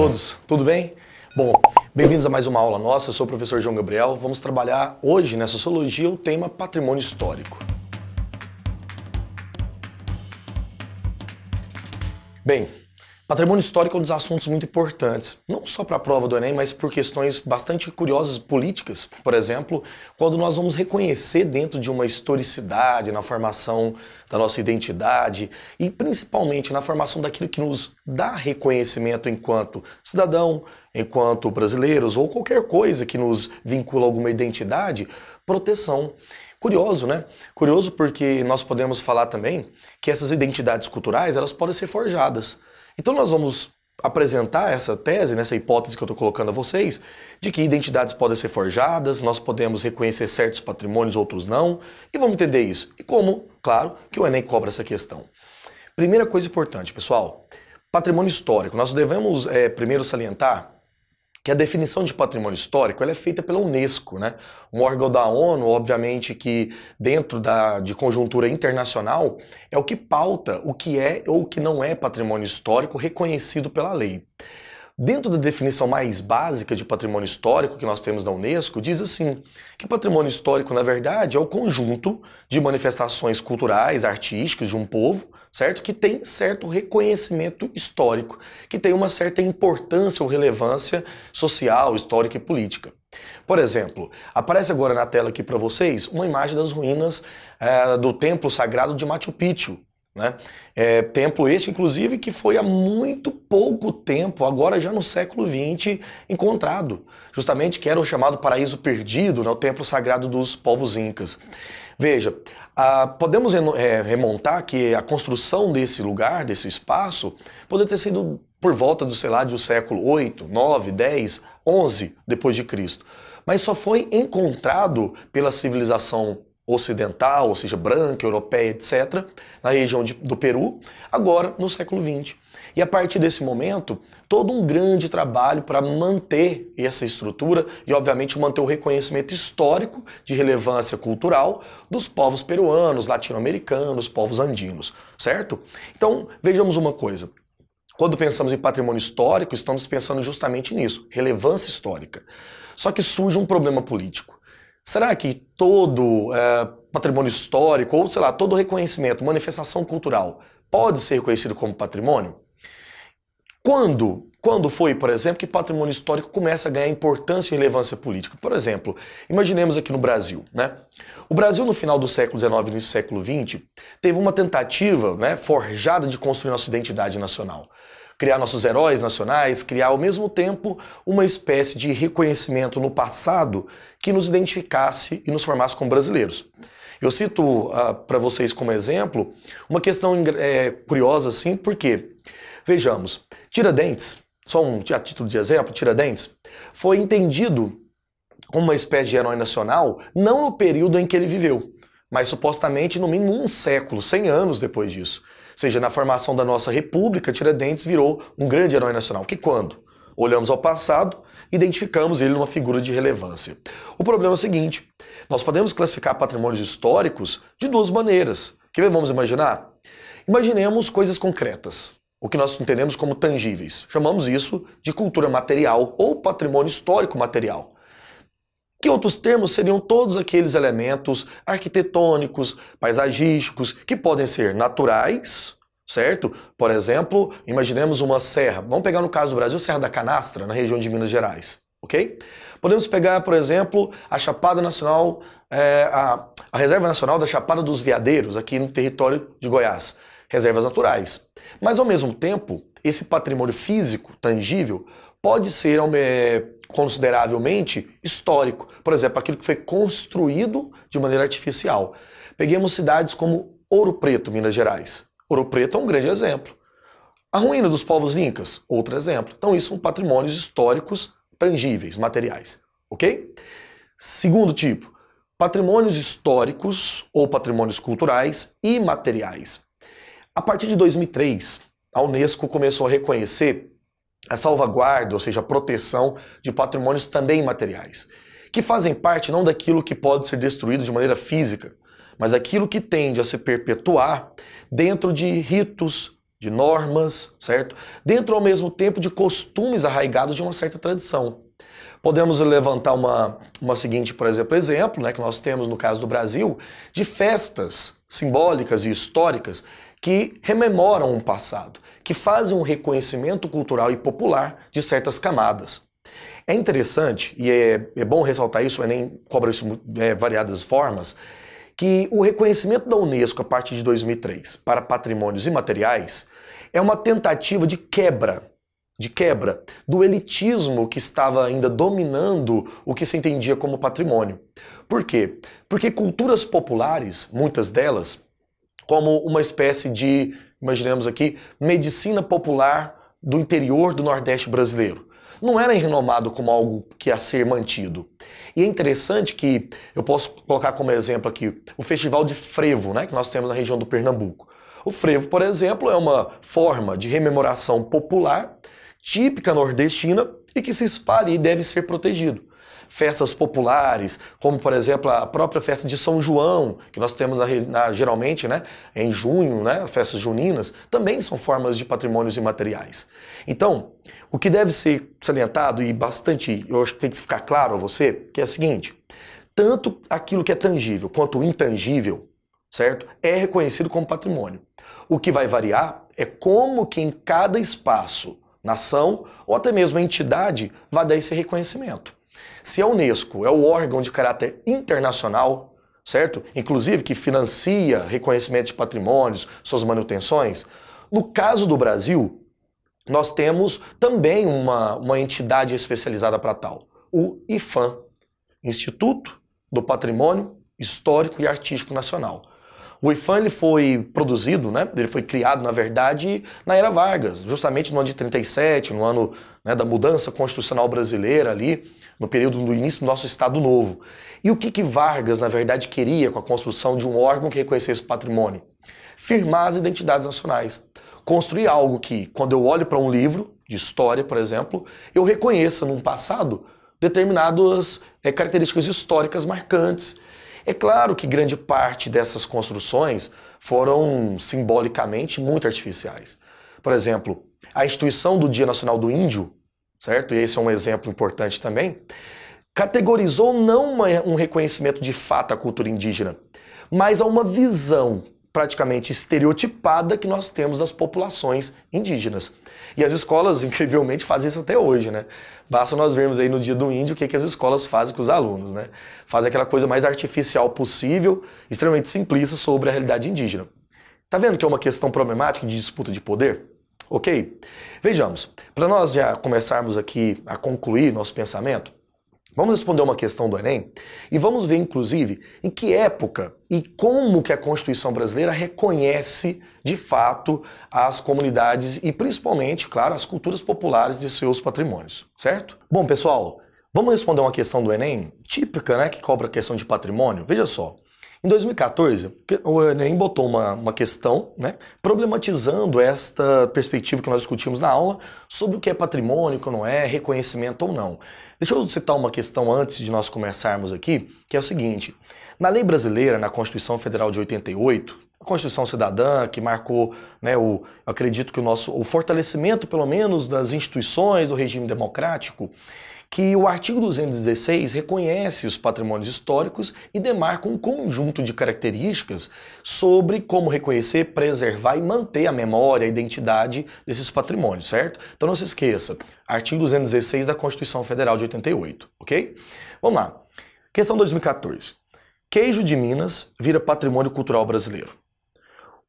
todos, tudo bem? Bom, bem-vindos a mais uma aula nossa, eu sou o professor João Gabriel. Vamos trabalhar hoje na Sociologia o tema Patrimônio Histórico. Bem, Patrimônio histórico é um dos assuntos muito importantes, não só para a prova do Enem, mas por questões bastante curiosas políticas. Por exemplo, quando nós vamos reconhecer dentro de uma historicidade, na formação da nossa identidade e principalmente na formação daquilo que nos dá reconhecimento enquanto cidadão, enquanto brasileiros ou qualquer coisa que nos vincula a alguma identidade, proteção. Curioso, né? Curioso porque nós podemos falar também que essas identidades culturais, elas podem ser forjadas. Então nós vamos apresentar essa tese, nessa né, hipótese que eu estou colocando a vocês, de que identidades podem ser forjadas, nós podemos reconhecer certos patrimônios, outros não, e vamos entender isso. E como, claro, que o Enem cobra essa questão. Primeira coisa importante, pessoal, patrimônio histórico. Nós devemos é, primeiro salientar que a definição de patrimônio histórico é feita pela Unesco, né? um órgão da ONU, obviamente, que dentro da, de conjuntura internacional é o que pauta o que é ou o que não é patrimônio histórico reconhecido pela lei. Dentro da definição mais básica de patrimônio histórico que nós temos da Unesco, diz assim: que patrimônio histórico, na verdade, é o conjunto de manifestações culturais, artísticas de um povo certo? Que tem certo reconhecimento histórico, que tem uma certa importância ou relevância social, histórica e política. Por exemplo, aparece agora na tela aqui para vocês uma imagem das ruínas é, do templo sagrado de Machu Picchu. Né? É, templo este, inclusive, que foi há muito pouco tempo, agora já no século XX, encontrado. Justamente que era o chamado paraíso perdido, né? o templo sagrado dos povos incas. Veja, ah, podemos é, remontar que a construção desse lugar, desse espaço, poderia ter sido por volta do, sei lá, do século 8, 9, 10, 11 depois de Cristo. Mas só foi encontrado pela civilização ocidental, ou seja, branca, europeia, etc., na região de, do Peru, agora no século XX. E a partir desse momento, todo um grande trabalho para manter essa estrutura e, obviamente, manter o reconhecimento histórico de relevância cultural dos povos peruanos, latino-americanos, povos andinos, certo? Então, vejamos uma coisa. Quando pensamos em patrimônio histórico, estamos pensando justamente nisso, relevância histórica. Só que surge um problema político. Será que todo é, patrimônio histórico, ou sei lá, todo reconhecimento, manifestação cultural, pode ser reconhecido como patrimônio? Quando? Quando foi, por exemplo, que patrimônio histórico começa a ganhar importância e relevância política? Por exemplo, imaginemos aqui no Brasil, né? O Brasil, no final do século XIX e início do século XX, teve uma tentativa né, forjada de construir nossa identidade nacional criar nossos heróis nacionais, criar ao mesmo tempo uma espécie de reconhecimento no passado que nos identificasse e nos formasse como brasileiros. Eu cito ah, para vocês como exemplo uma questão é, curiosa assim, porque vejamos, Tiradentes, só um a título de exemplo, Tiradentes foi entendido como uma espécie de herói nacional não no período em que ele viveu, mas supostamente no mínimo um século, 100 anos depois disso seja, na formação da nossa República, Tiradentes virou um grande herói nacional. Que quando? Olhamos ao passado, identificamos ele numa figura de relevância. O problema é o seguinte: nós podemos classificar patrimônios históricos de duas maneiras. Que vamos imaginar? Imaginemos coisas concretas, o que nós entendemos como tangíveis. Chamamos isso de cultura material ou patrimônio histórico material. Que outros termos seriam todos aqueles elementos arquitetônicos, paisagísticos, que podem ser naturais, certo? Por exemplo, imaginemos uma serra. Vamos pegar no caso do Brasil, Serra da Canastra, na região de Minas Gerais, ok? Podemos pegar, por exemplo, a Chapada Nacional, é, a, a Reserva Nacional da Chapada dos Veadeiros, aqui no território de Goiás. Reservas naturais. Mas, ao mesmo tempo, esse patrimônio físico, tangível, pode ser é, consideravelmente histórico. Por exemplo, aquilo que foi construído de maneira artificial. Peguemos cidades como Ouro Preto, Minas Gerais. Ouro Preto é um grande exemplo. A ruína dos povos incas, outro exemplo. Então, isso são patrimônios históricos tangíveis, materiais. Ok? Segundo tipo, patrimônios históricos ou patrimônios culturais e materiais. A partir de 2003, a Unesco começou a reconhecer a salvaguarda, ou seja, a proteção de patrimônios também imateriais, que fazem parte não daquilo que pode ser destruído de maneira física, mas aquilo que tende a se perpetuar dentro de ritos, de normas, certo? Dentro ao mesmo tempo de costumes arraigados de uma certa tradição. Podemos levantar uma, uma seguinte, por exemplo, exemplo, né, que nós temos no caso do Brasil, de festas simbólicas e históricas que rememoram um passado, que fazem um reconhecimento cultural e popular de certas camadas. É interessante, e é, é bom ressaltar isso, o Enem cobra isso de é, variadas formas, que o reconhecimento da Unesco a partir de 2003 para patrimônios imateriais é uma tentativa de quebra, de quebra do elitismo que estava ainda dominando o que se entendia como patrimônio. Por quê? Porque culturas populares, muitas delas, como uma espécie de, imaginemos aqui, medicina popular do interior do Nordeste brasileiro. Não era renomado como algo que a ser mantido. E é interessante que eu posso colocar como exemplo aqui o festival de frevo, né, que nós temos na região do Pernambuco. O frevo, por exemplo, é uma forma de rememoração popular típica nordestina e que se espalha e deve ser protegido festas populares, como por exemplo a própria festa de São João, que nós temos geralmente né, em junho, né, festas juninas, também são formas de patrimônios imateriais. Então, o que deve ser salientado e bastante, eu acho que tem que ficar claro a você, que é o seguinte, tanto aquilo que é tangível quanto o intangível, certo? É reconhecido como patrimônio. O que vai variar é como que em cada espaço, nação ou até mesmo entidade vai dar esse reconhecimento. Se a Unesco é o órgão de caráter internacional, certo? Inclusive que financia reconhecimento de patrimônios, suas manutenções, no caso do Brasil, nós temos também uma, uma entidade especializada para tal, o IFAM, Instituto do Patrimônio Histórico e Artístico Nacional. O IFAM ele foi produzido, né? ele foi criado, na verdade, na era Vargas, justamente no ano de 37, no ano né, da mudança constitucional brasileira ali, no período do início do nosso Estado Novo. E o que, que Vargas, na verdade, queria com a construção de um órgão que reconhecesse o patrimônio? Firmar as identidades nacionais. Construir algo que, quando eu olho para um livro, de história, por exemplo, eu reconheça num passado determinadas é, características históricas marcantes é claro que grande parte dessas construções foram simbolicamente muito artificiais. Por exemplo, a instituição do Dia Nacional do Índio, certo? E esse é um exemplo importante também, categorizou não uma, um reconhecimento de fato à cultura indígena, mas a uma visão praticamente estereotipada que nós temos das populações indígenas. E as escolas, incrivelmente, fazem isso até hoje, né? Basta nós vermos aí no dia do índio o que, que as escolas fazem com os alunos, né? Fazem aquela coisa mais artificial possível, extremamente simplista sobre a realidade indígena. Tá vendo que é uma questão problemática de disputa de poder? Ok? Vejamos, para nós já começarmos aqui a concluir nosso pensamento, Vamos responder uma questão do Enem e vamos ver, inclusive, em que época e como que a Constituição brasileira reconhece, de fato, as comunidades e, principalmente, claro, as culturas populares de seus patrimônios, certo? Bom, pessoal, vamos responder uma questão do Enem típica, né, que cobra a questão de patrimônio? Veja só, em 2014, o Enem botou uma, uma questão né, problematizando esta perspectiva que nós discutimos na aula sobre o que é patrimônio, o que não é, reconhecimento ou não. Deixa eu citar uma questão antes de nós começarmos aqui, que é o seguinte. Na lei brasileira, na Constituição Federal de 88, a Constituição Cidadã, que marcou, né, o, acredito que o nosso o fortalecimento, pelo menos, das instituições do regime democrático, que o artigo 216 reconhece os patrimônios históricos e demarca um conjunto de características sobre como reconhecer, preservar e manter a memória, a identidade desses patrimônios, certo? Então não se esqueça, artigo 216 da Constituição Federal de 88, ok? Vamos lá. Questão 2014. Queijo de Minas vira patrimônio cultural brasileiro.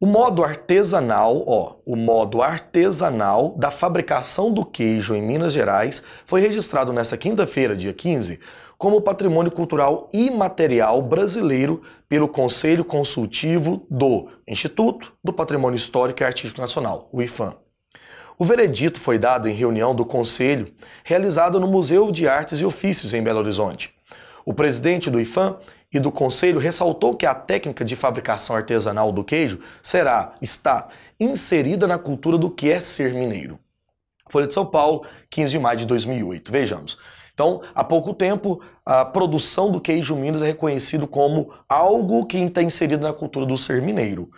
O modo artesanal, ó, o modo artesanal da fabricação do queijo em Minas Gerais foi registrado nesta quinta-feira, dia 15, como patrimônio cultural imaterial brasileiro pelo Conselho Consultivo do Instituto do Patrimônio Histórico e Artístico Nacional, o IFAM. O veredito foi dado em reunião do conselho realizada no Museu de Artes e Ofícios em Belo Horizonte. O presidente do IFAM e do Conselho ressaltou que a técnica de fabricação artesanal do queijo será, está inserida na cultura do que é ser mineiro. Folha de São Paulo, 15 de maio de 2008. Vejamos. Então, há pouco tempo, a produção do queijo Minas é reconhecido como algo que está inserido na cultura do ser mineiro.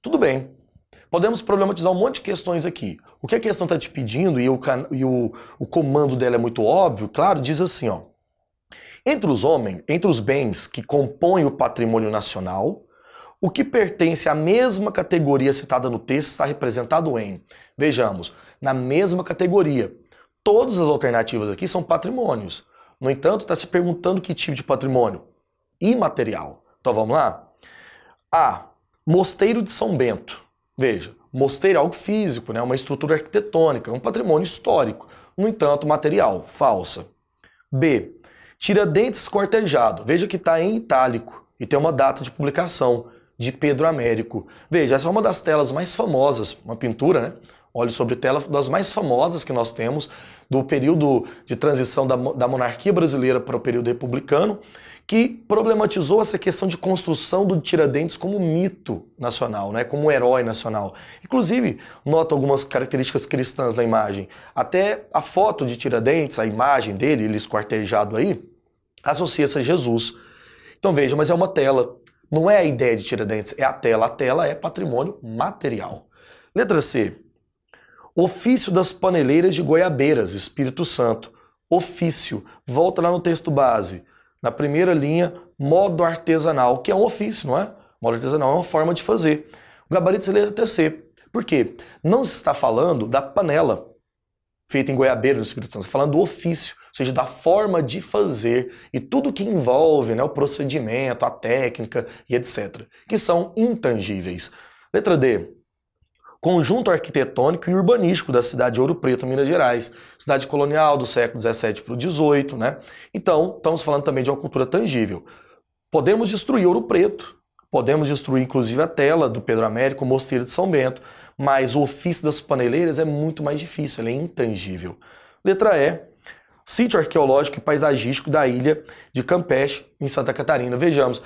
Tudo bem. Podemos problematizar um monte de questões aqui. O que a questão está te pedindo, e, o, e o, o comando dela é muito óbvio, claro, diz assim, ó. Entre os homens, entre os bens que compõem o patrimônio nacional, o que pertence à mesma categoria citada no texto está representado em. Vejamos, na mesma categoria. Todas as alternativas aqui são patrimônios. No entanto, está se perguntando que tipo de patrimônio? Imaterial. Então vamos lá? A. Mosteiro de São Bento. Veja, mosteiro é algo físico, né? uma estrutura arquitetônica, um patrimônio histórico. No entanto, material, falsa. B. Tiradentes Cortejado, veja que está em itálico e tem uma data de publicação de Pedro Américo. Veja, essa é uma das telas mais famosas, uma pintura, né? óleo sobre tela, das mais famosas que nós temos, do período de transição da, da monarquia brasileira para o período republicano, que problematizou essa questão de construção do Tiradentes como mito nacional, né, como herói nacional. Inclusive, nota algumas características cristãs na imagem. Até a foto de Tiradentes, a imagem dele, ele esquartejado aí, associa-se a Jesus. Então veja, mas é uma tela. Não é a ideia de Tiradentes, é a tela. A tela é patrimônio material. Letra C. Ofício das paneleiras de goiabeiras, Espírito Santo. Ofício. Volta lá no texto base. Na primeira linha, modo artesanal, que é um ofício, não é? Modo artesanal é uma forma de fazer. O gabarito seria TC. Por quê? Não se está falando da panela feita em goiabeira no Espírito Santo, falando do ofício ou seja, da forma de fazer e tudo que envolve né, o procedimento, a técnica e etc., que são intangíveis. Letra D conjunto arquitetônico e urbanístico da cidade de Ouro Preto, Minas Gerais, cidade colonial do século 17 para o 18, né? Então, estamos falando também de uma cultura tangível. Podemos destruir Ouro Preto, podemos destruir inclusive a tela do Pedro Américo, o Mosteiro de São Bento, mas o ofício das paneleiras é muito mais difícil, ele é intangível. Letra E, sítio arqueológico e paisagístico da ilha de Campeche, em Santa Catarina. Vejamos,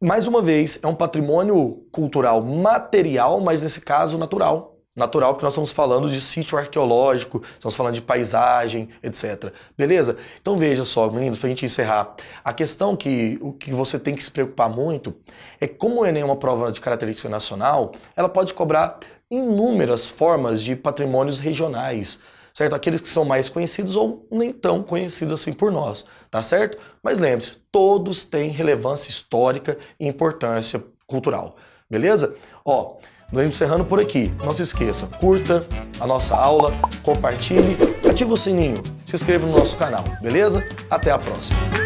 mais uma vez, é um patrimônio cultural material, mas nesse caso natural. Natural, porque nós estamos falando de sítio arqueológico, estamos falando de paisagem, etc. Beleza? Então veja só, meninos, para a gente encerrar. A questão que o que você tem que se preocupar muito é como o Enem é uma prova de característica nacional, ela pode cobrar inúmeras formas de patrimônios regionais, certo? Aqueles que são mais conhecidos ou nem tão conhecidos assim por nós tá certo? Mas lembre-se, todos têm relevância histórica e importância cultural, beleza? Ó, nós encerrando por aqui. Não se esqueça, curta a nossa aula, compartilhe, ative o sininho, se inscreva no nosso canal, beleza? Até a próxima!